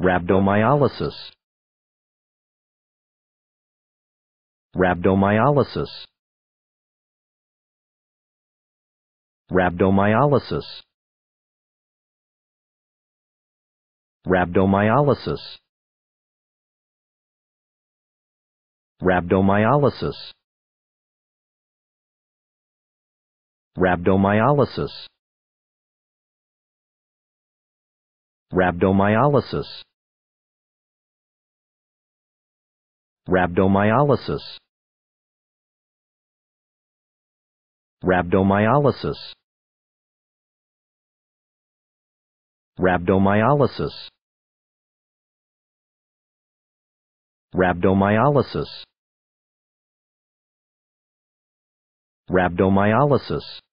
Rhabdomyolysis. Rhabdomyolysis. Rhabdomyolysis. Rhabdomyolysis. Rhabdomyolysis. Rhabdomyolysis. Rhabdomyolysis. Rhabdomyolysis. Rhabdomyolysis. Rhabdomyolysis. Rhabdomyolysis. Rhabdomyolysis.